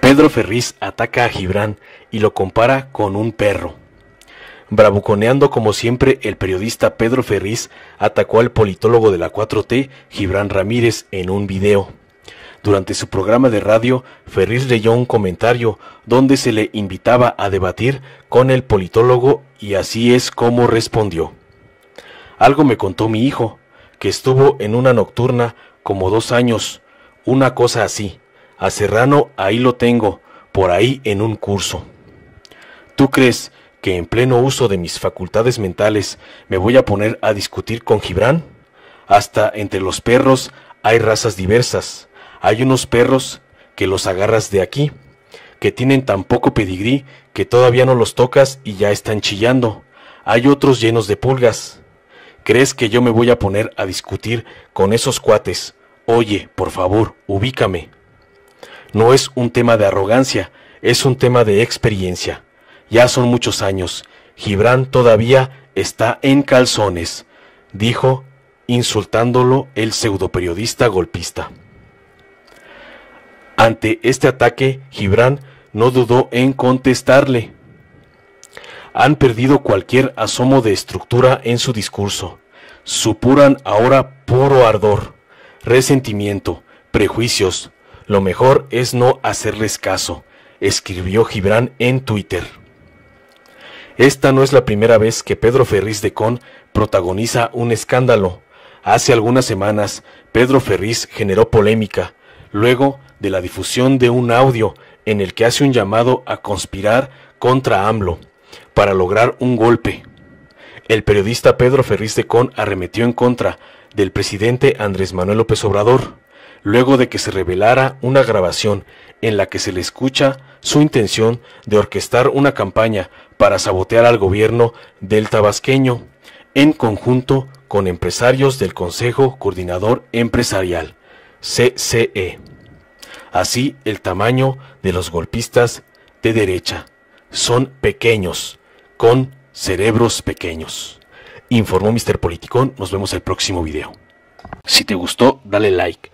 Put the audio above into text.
Pedro Ferriz ataca a Gibrán y lo compara con un perro. Bravuconeando como siempre, el periodista Pedro Ferriz atacó al politólogo de la 4T, Gibrán Ramírez, en un video. Durante su programa de radio, Ferriz leyó un comentario donde se le invitaba a debatir con el politólogo y así es como respondió. Algo me contó mi hijo, que estuvo en una nocturna como dos años, una cosa así. A Serrano ahí lo tengo, por ahí en un curso. ¿Tú crees que en pleno uso de mis facultades mentales me voy a poner a discutir con Gibran? Hasta entre los perros hay razas diversas. Hay unos perros que los agarras de aquí, que tienen tan poco pedigrí que todavía no los tocas y ya están chillando. Hay otros llenos de pulgas. ¿Crees que yo me voy a poner a discutir con esos cuates? Oye, por favor, ubícame. No es un tema de arrogancia, es un tema de experiencia. Ya son muchos años. Gibran todavía está en calzones, dijo, insultándolo el pseudoperiodista golpista. Ante este ataque, Gibran no dudó en contestarle. Han perdido cualquier asomo de estructura en su discurso. Supuran ahora puro ardor, resentimiento, prejuicios, lo mejor es no hacerles caso, escribió Gibran en Twitter. Esta no es la primera vez que Pedro Ferriz de Con protagoniza un escándalo. Hace algunas semanas, Pedro Ferriz generó polémica, luego de la difusión de un audio en el que hace un llamado a conspirar contra AMLO para lograr un golpe. El periodista Pedro Ferriz de Con arremetió en contra del presidente Andrés Manuel López Obrador luego de que se revelara una grabación en la que se le escucha su intención de orquestar una campaña para sabotear al gobierno del tabasqueño en conjunto con empresarios del Consejo Coordinador Empresarial, CCE. Así, el tamaño de los golpistas de derecha son pequeños, con cerebros pequeños. Informó Mr. Politicón, nos vemos el próximo video. Si te gustó, dale like